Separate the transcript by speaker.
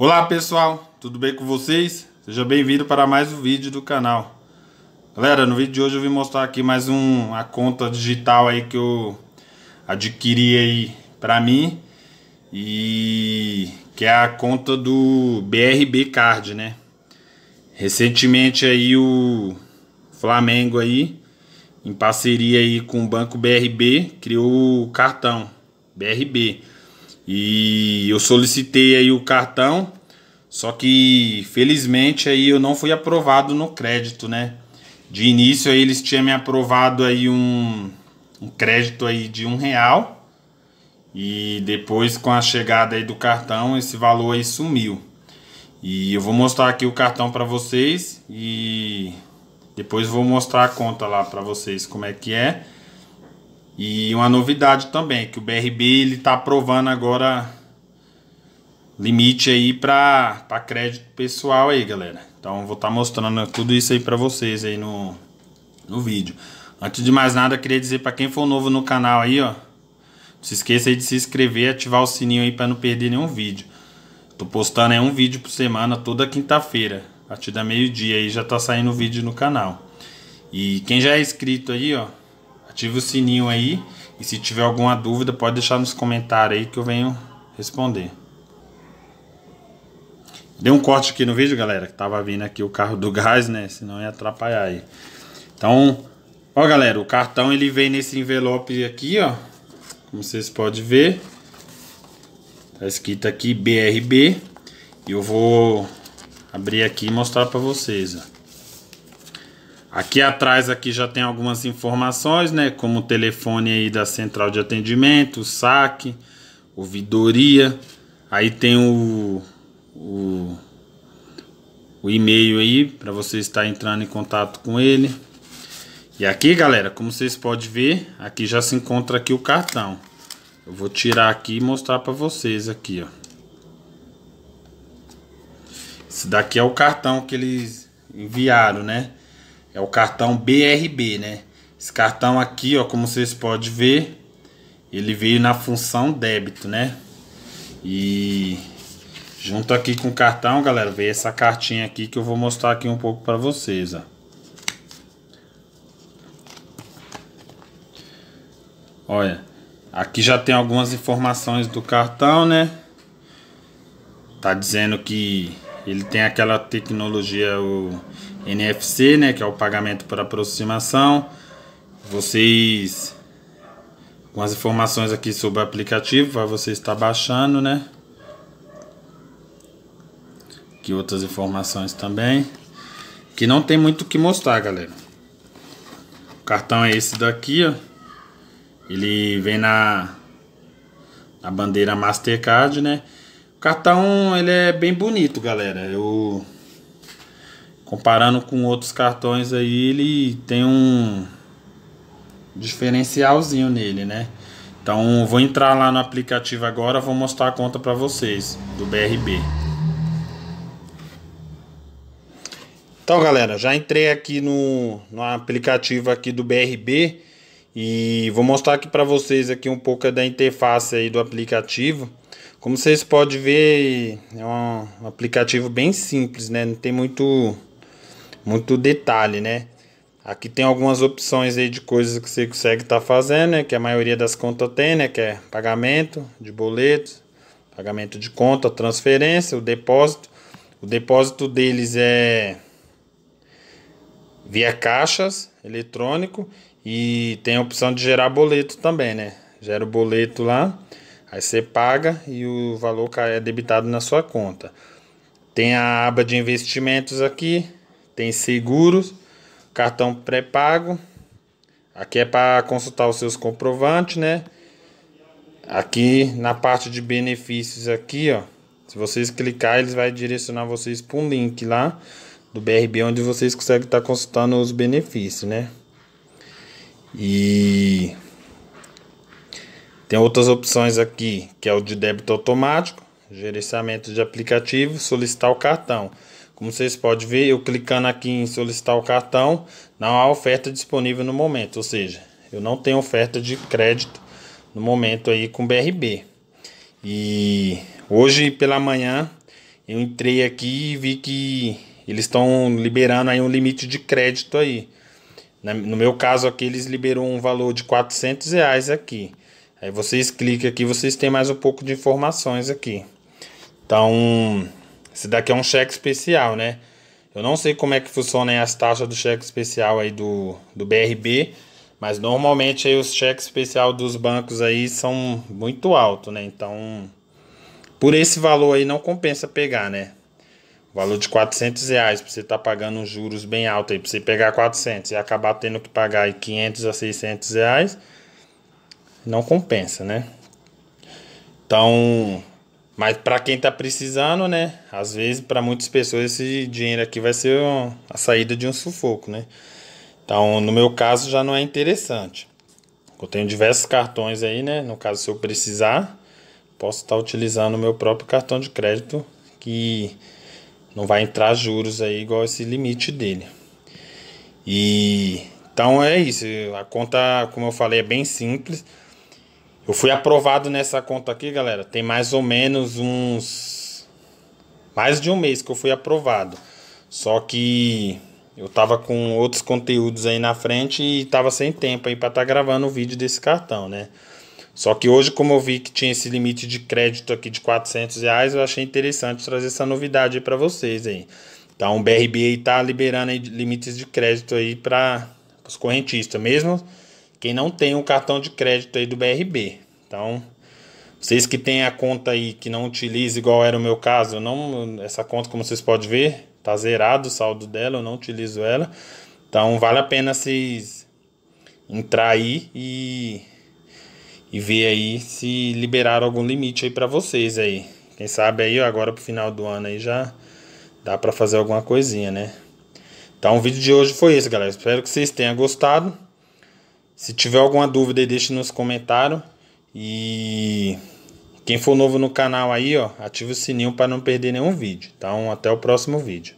Speaker 1: Olá pessoal, tudo bem com vocês? Seja bem-vindo para mais um vídeo do canal Galera, no vídeo de hoje eu vim mostrar aqui mais um, conta digital aí que eu adquiri aí para mim E que é a conta do BRB Card, né? Recentemente aí o Flamengo aí em parceria aí com o Banco BRB criou o cartão BRB e eu solicitei aí o cartão, só que felizmente aí eu não fui aprovado no crédito, né? De início aí eles tinham me aprovado aí um, um crédito aí de um real e depois com a chegada aí do cartão esse valor aí sumiu. E eu vou mostrar aqui o cartão para vocês e depois vou mostrar a conta lá para vocês como é que é. E uma novidade também, que o BRB ele tá aprovando agora limite aí para crédito pessoal aí, galera. Então vou estar tá mostrando tudo isso aí para vocês aí no, no vídeo. Antes de mais nada, queria dizer para quem for novo no canal aí, ó, não se esqueça aí de se inscrever e ativar o sininho aí para não perder nenhum vídeo. Tô postando aí um vídeo por semana toda quinta-feira, a partir da meio-dia aí já tá saindo vídeo no canal. E quem já é inscrito aí, ó, ative o sininho aí e se tiver alguma dúvida pode deixar nos comentários aí que eu venho responder. Dei um corte aqui no vídeo, galera, que tava vindo aqui o carro do gás, né? Senão ia atrapalhar aí. Então, ó, galera, o cartão ele vem nesse envelope aqui, ó. Como vocês podem ver. Tá escrito aqui BRB. E eu vou abrir aqui e mostrar pra vocês, ó. Aqui atrás aqui já tem algumas informações, né, como o telefone aí da central de atendimento, o saque, ouvidoria. Aí tem o, o, o e-mail aí para você estar entrando em contato com ele. E aqui, galera, como vocês podem ver, aqui já se encontra aqui o cartão. Eu vou tirar aqui e mostrar para vocês aqui, ó. Esse daqui é o cartão que eles enviaram, né? É o cartão BRB, né? Esse cartão aqui, ó, como vocês podem ver, ele veio na função débito, né? E junto aqui com o cartão, galera, veio essa cartinha aqui que eu vou mostrar aqui um pouco para vocês, ó. Olha, aqui já tem algumas informações do cartão, né? Tá dizendo que ele tem aquela tecnologia o NFC, né, que é o pagamento por aproximação. Vocês com as informações aqui sobre o aplicativo, para você estar baixando, né? Aqui outras informações também. Que não tem muito o que mostrar, galera. O cartão é esse daqui, ó. Ele vem na, na bandeira Mastercard, né? O cartão ele é bem bonito, galera. Eu comparando com outros cartões aí, ele tem um diferencialzinho nele, né? Então, vou entrar lá no aplicativo agora, vou mostrar a conta para vocês do BRB. Então, galera, já entrei aqui no, no aplicativo aqui do BRB e vou mostrar aqui para vocês aqui um pouco da interface aí do aplicativo. Como vocês podem ver, é um aplicativo bem simples, né? Não tem muito, muito detalhe, né? Aqui tem algumas opções aí de coisas que você consegue estar tá fazendo, né? Que a maioria das contas tem, né? Que é pagamento de boletos, pagamento de conta, transferência, o depósito. O depósito deles é via caixas, eletrônico. E tem a opção de gerar boleto também, né? Gera o boleto lá. Aí você paga e o valor é debitado na sua conta. Tem a aba de investimentos aqui, tem seguros, cartão pré-pago. Aqui é para consultar os seus comprovantes, né? Aqui na parte de benefícios aqui, ó. Se vocês clicar, eles vai direcionar vocês para um link lá do BRB onde vocês conseguem estar tá consultando os benefícios, né? E tem outras opções aqui, que é o de débito automático, gerenciamento de aplicativo, solicitar o cartão. Como vocês podem ver, eu clicando aqui em solicitar o cartão, não há oferta disponível no momento, ou seja, eu não tenho oferta de crédito no momento aí com BRB. E hoje pela manhã eu entrei aqui e vi que eles estão liberando aí um limite de crédito aí. No meu caso aqui eles liberou um valor de 400 reais aqui. Aí vocês clicam aqui, vocês têm mais um pouco de informações aqui. Então, esse daqui é um cheque especial, né? Eu não sei como é que funciona as taxas do cheque especial aí do, do BRB, mas normalmente aí os cheques especial dos bancos aí são muito altos, né? Então, por esse valor aí não compensa pegar, né? O valor de 400 reais, para você estar tá pagando juros bem altos aí, pra você pegar 400 e acabar tendo que pagar aí 500 a 600 reais não compensa, né? Então, mas para quem tá precisando, né? Às vezes, para muitas pessoas, esse dinheiro aqui vai ser a saída de um sufoco, né? Então, no meu caso, já não é interessante. Eu tenho diversos cartões aí, né? No caso, se eu precisar, posso estar tá utilizando o meu próprio cartão de crédito, que não vai entrar juros aí igual esse limite dele. E então é isso. A conta, como eu falei, é bem simples. Eu fui aprovado nessa conta aqui, galera. Tem mais ou menos uns. Mais de um mês que eu fui aprovado. Só que eu tava com outros conteúdos aí na frente e tava sem tempo aí para estar tá gravando o vídeo desse cartão, né? Só que hoje, como eu vi que tinha esse limite de crédito aqui de 400 reais, eu achei interessante trazer essa novidade aí para vocês aí. Então, o aí tá liberando aí limites de crédito aí para os correntistas, mesmo quem não tem o cartão de crédito aí do BRB. Então, vocês que têm a conta aí que não utilizam, igual era o meu caso, não essa conta, como vocês podem ver, tá zerado o saldo dela, eu não utilizo ela. Então, vale a pena vocês entrar aí e e ver aí se liberaram algum limite aí para vocês aí. Quem sabe aí agora pro final do ano aí já dá para fazer alguma coisinha, né? Então o vídeo de hoje foi esse, galera. Espero que vocês tenham gostado. Se tiver alguma dúvida aí, deixe nos comentários. E quem for novo no canal aí, ó, ative o sininho para não perder nenhum vídeo. Então, até o próximo vídeo.